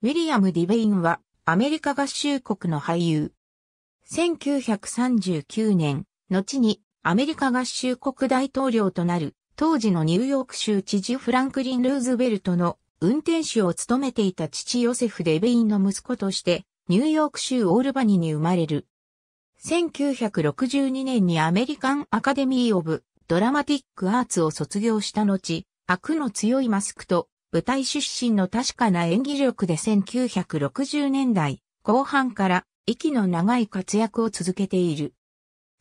ウィリアム・ディベインはアメリカ合衆国の俳優。1939年、後にアメリカ合衆国大統領となる当時のニューヨーク州知事フランクリン・ルーズベルトの運転手を務めていた父ヨセフ・デベインの息子としてニューヨーク州オールバニに生まれる。1962年にアメリカン・アカデミー・オブ・ドラマティック・アーツを卒業した後、悪の強いマスクと舞台出身の確かな演技力で1960年代後半から息の長い活躍を続けている。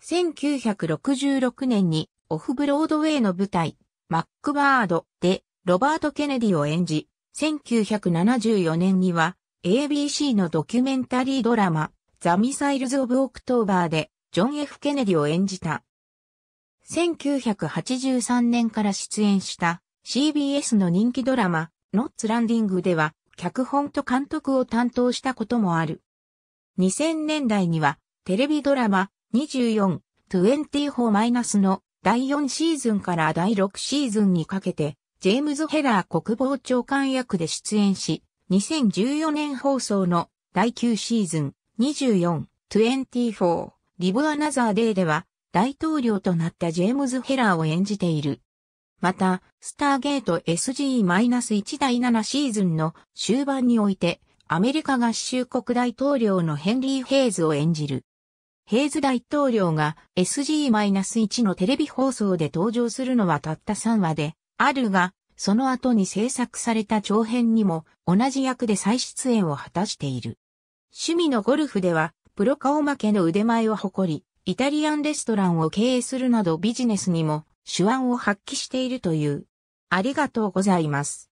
1966年にオフブロードウェイの舞台、マックバードでロバート・ケネディを演じ、1974年には ABC のドキュメンタリードラマ、ザ・ミサイルズ・オブ・オクトーバーでジョン・ F・ ケネディを演じた。1983年から出演した CBS の人気ドラマ、ノッツランディングでは、脚本と監督を担当したこともある。2000年代には、テレビドラマ、2 4 2 4の第4シーズンから第6シーズンにかけて、ジェームズ・ヘラー国防長官役で出演し、2014年放送の第9シーズン24-24リブ・アナザー・デイでは大統領となったジェームズ・ヘラーを演じている。また、スターゲート SG-1 第7シーズンの終盤において、アメリカ合衆国大統領のヘンリー・ヘイズを演じる。ヘイズ大統領が SG-1 のテレビ放送で登場するのはたった3話で、あるが、その後に制作された長編にも同じ役で再出演を果たしている。趣味のゴルフでは、プロ顔負けの腕前を誇り、イタリアンレストランを経営するなどビジネスにも手腕を発揮しているという。ありがとうございます。